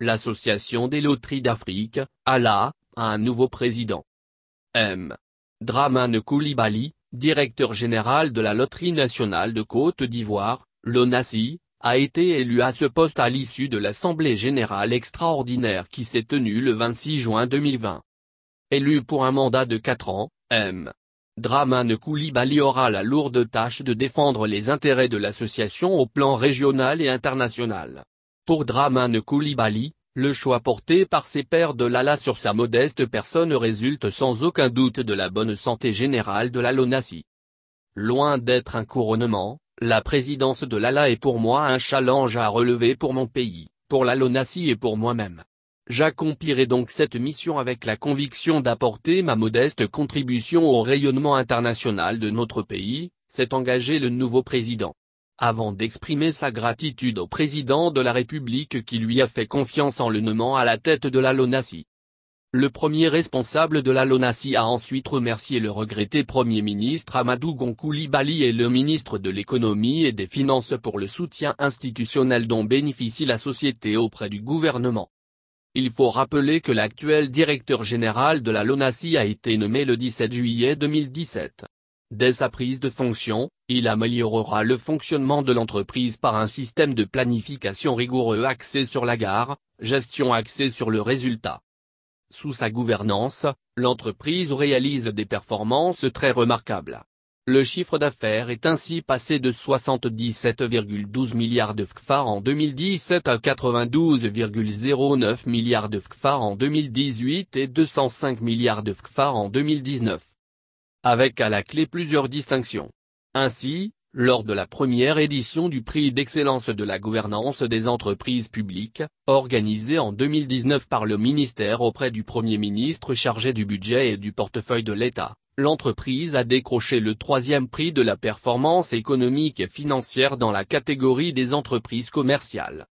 l'Association des loteries d'Afrique, ALA, a un nouveau président. M. Dramane Koulibaly, directeur général de la Loterie nationale de Côte d'Ivoire, l'ONASI, a été élu à ce poste à l'issue de l'Assemblée générale extraordinaire qui s'est tenue le 26 juin 2020. Élu pour un mandat de 4 ans, M. Dramane Koulibaly aura la lourde tâche de défendre les intérêts de l'association au plan régional et international. Pour Dramane Koulibaly, le choix porté par ses pairs de Lala sur sa modeste personne résulte sans aucun doute de la bonne santé générale de la Loin d'être un couronnement, la présidence de Lala est pour moi un challenge à relever pour mon pays, pour la et pour moi-même. J'accomplirai donc cette mission avec la conviction d'apporter ma modeste contribution au rayonnement international de notre pays, s'est engagé le nouveau président avant d'exprimer sa gratitude au président de la République qui lui a fait confiance en le nommant à la tête de la Lonasi, Le premier responsable de la Lonasi a ensuite remercié le regretté Premier ministre Amadou Gonkoulibaly et le ministre de l'économie et des finances pour le soutien institutionnel dont bénéficie la société auprès du gouvernement. Il faut rappeler que l'actuel directeur général de la Lonasi a été nommé le 17 juillet 2017. Dès sa prise de fonction, il améliorera le fonctionnement de l'entreprise par un système de planification rigoureux axé sur la gare, gestion axée sur le résultat. Sous sa gouvernance, l'entreprise réalise des performances très remarquables. Le chiffre d'affaires est ainsi passé de 77,12 milliards de FCFA en 2017 à 92,09 milliards de FCFA en 2018 et 205 milliards de FCFA en 2019. Avec à la clé plusieurs distinctions. Ainsi, lors de la première édition du prix d'excellence de la gouvernance des entreprises publiques, organisée en 2019 par le ministère auprès du Premier ministre chargé du budget et du portefeuille de l'État, l'entreprise a décroché le troisième prix de la performance économique et financière dans la catégorie des entreprises commerciales.